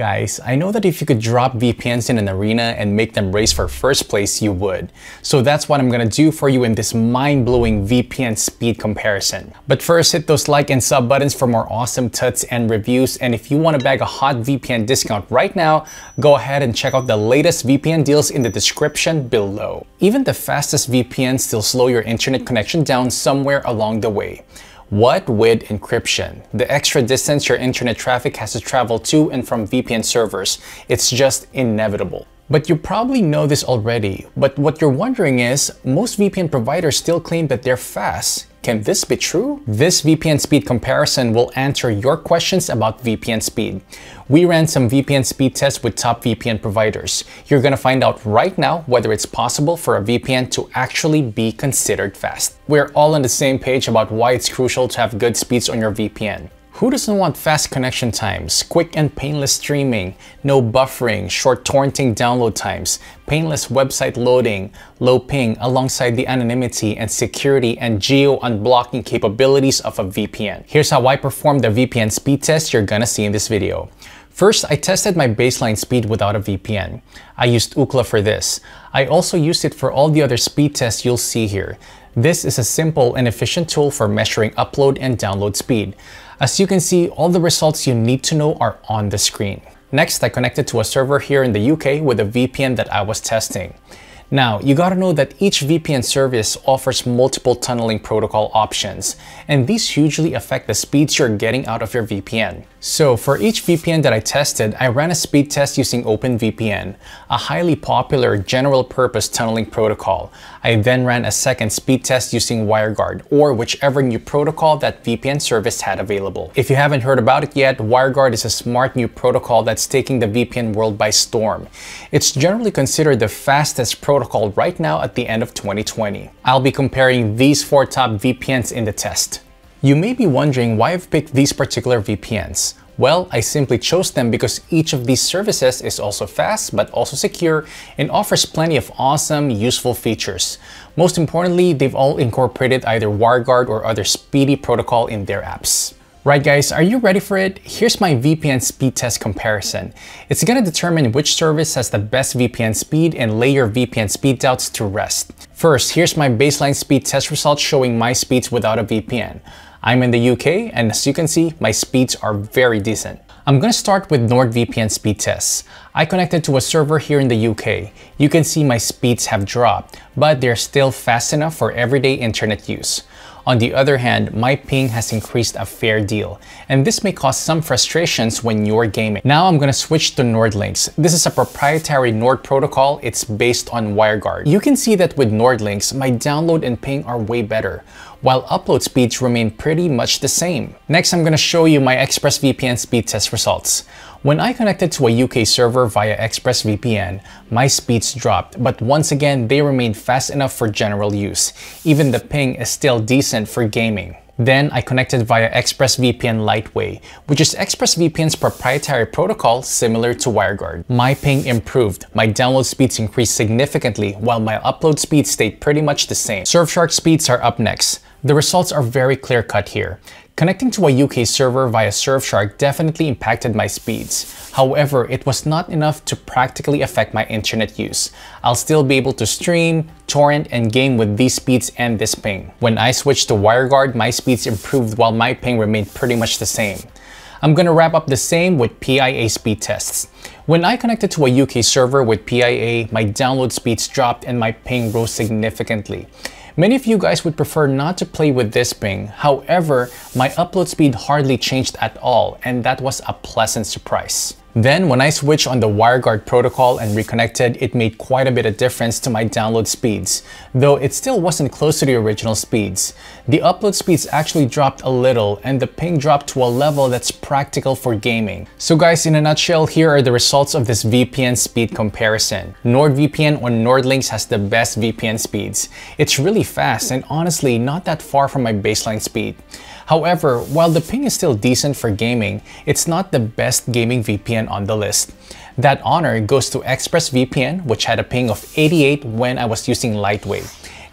Guys, I know that if you could drop VPNs in an arena and make them race for first place, you would. So that's what I'm gonna do for you in this mind-blowing VPN speed comparison. But first, hit those like and sub buttons for more awesome tuts and reviews. And if you wanna bag a hot VPN discount right now, go ahead and check out the latest VPN deals in the description below. Even the fastest VPNs still slow your internet connection down somewhere along the way. What with encryption? The extra distance your internet traffic has to travel to and from VPN servers. It's just inevitable. But you probably know this already, but what you're wondering is, most VPN providers still claim that they're fast, can this be true? This VPN speed comparison will answer your questions about VPN speed. We ran some VPN speed tests with top VPN providers. You're gonna find out right now whether it's possible for a VPN to actually be considered fast. We're all on the same page about why it's crucial to have good speeds on your VPN. Who doesn't want fast connection times, quick and painless streaming, no buffering, short torrenting download times, painless website loading, low ping alongside the anonymity and security and geo unblocking capabilities of a VPN? Here's how I performed the VPN speed test you're gonna see in this video. First, I tested my baseline speed without a VPN. I used Ookla for this. I also used it for all the other speed tests you'll see here. This is a simple and efficient tool for measuring upload and download speed. As you can see, all the results you need to know are on the screen. Next, I connected to a server here in the UK with a VPN that I was testing. Now, you gotta know that each VPN service offers multiple tunneling protocol options, and these hugely affect the speeds you're getting out of your VPN. So for each VPN that I tested, I ran a speed test using OpenVPN, a highly popular general purpose tunneling protocol. I then ran a second speed test using WireGuard or whichever new protocol that VPN service had available. If you haven't heard about it yet, WireGuard is a smart new protocol that's taking the VPN world by storm. It's generally considered the fastest protocol right now at the end of 2020. I'll be comparing these four top VPNs in the test. You may be wondering why I've picked these particular VPNs. Well, I simply chose them because each of these services is also fast but also secure and offers plenty of awesome, useful features. Most importantly, they've all incorporated either WireGuard or other speedy protocol in their apps. Right guys, are you ready for it? Here's my VPN speed test comparison. It's gonna determine which service has the best VPN speed and lay your VPN speed doubts to rest. First, here's my baseline speed test results showing my speeds without a VPN. I'm in the UK and as you can see, my speeds are very decent. I'm going to start with NordVPN speed tests. I connected to a server here in the UK. You can see my speeds have dropped, but they're still fast enough for everyday internet use. On the other hand, my ping has increased a fair deal, and this may cause some frustrations when you're gaming. Now I'm gonna switch to NordLynx. This is a proprietary Nord protocol. It's based on WireGuard. You can see that with NordLynx, my download and ping are way better while upload speeds remain pretty much the same. Next, I'm going to show you my ExpressVPN speed test results. When I connected to a UK server via ExpressVPN, my speeds dropped, but once again, they remained fast enough for general use. Even the ping is still decent for gaming. Then I connected via ExpressVPN Lightway, which is ExpressVPN's proprietary protocol similar to WireGuard. My ping improved, my download speeds increased significantly, while my upload speeds stayed pretty much the same. Surfshark speeds are up next. The results are very clear cut here. Connecting to a UK server via Surfshark definitely impacted my speeds. However, it was not enough to practically affect my internet use. I'll still be able to stream, torrent, and game with these speeds and this ping. When I switched to WireGuard, my speeds improved while my ping remained pretty much the same. I'm gonna wrap up the same with PIA speed tests. When I connected to a UK server with PIA, my download speeds dropped and my ping rose significantly. Many of you guys would prefer not to play with this ping. However, my upload speed hardly changed at all and that was a pleasant surprise. Then when I switched on the WireGuard protocol and reconnected, it made quite a bit of difference to my download speeds, though it still wasn't close to the original speeds. The upload speeds actually dropped a little and the ping dropped to a level that's practical for gaming. So guys, in a nutshell, here are the results of this VPN speed comparison. NordVPN or NordLynx has the best VPN speeds. It's really fast and honestly not that far from my baseline speed. However, while the ping is still decent for gaming, it's not the best gaming VPN on the list. That honor goes to ExpressVPN, which had a ping of 88 when I was using Lightwave.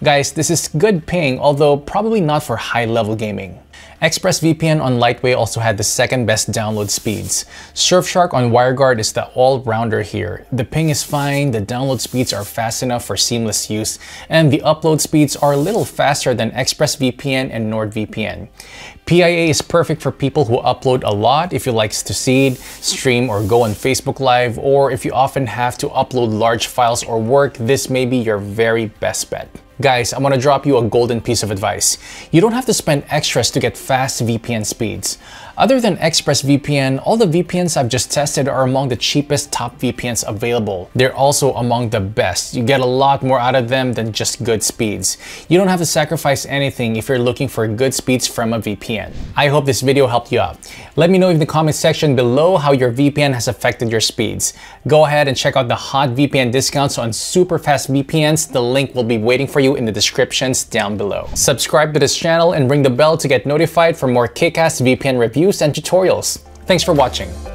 Guys, this is good ping, although probably not for high-level gaming. ExpressVPN on Lightway also had the second best download speeds. Surfshark on WireGuard is the all-rounder here. The ping is fine, the download speeds are fast enough for seamless use, and the upload speeds are a little faster than ExpressVPN and NordVPN. PIA is perfect for people who upload a lot if you like to seed, stream, or go on Facebook Live, or if you often have to upload large files or work, this may be your very best bet. Guys, I'm gonna drop you a golden piece of advice. You don't have to spend extras to get fast VPN speeds. Other than ExpressVPN, all the VPNs I've just tested are among the cheapest top VPNs available. They're also among the best. You get a lot more out of them than just good speeds. You don't have to sacrifice anything if you're looking for good speeds from a VPN. I hope this video helped you out. Let me know in the comment section below how your VPN has affected your speeds. Go ahead and check out the hot VPN discounts on super fast VPNs. The link will be waiting for you you in the descriptions down below. Subscribe to this channel and ring the bell to get notified for more kick-ass VPN reviews and tutorials. Thanks for watching.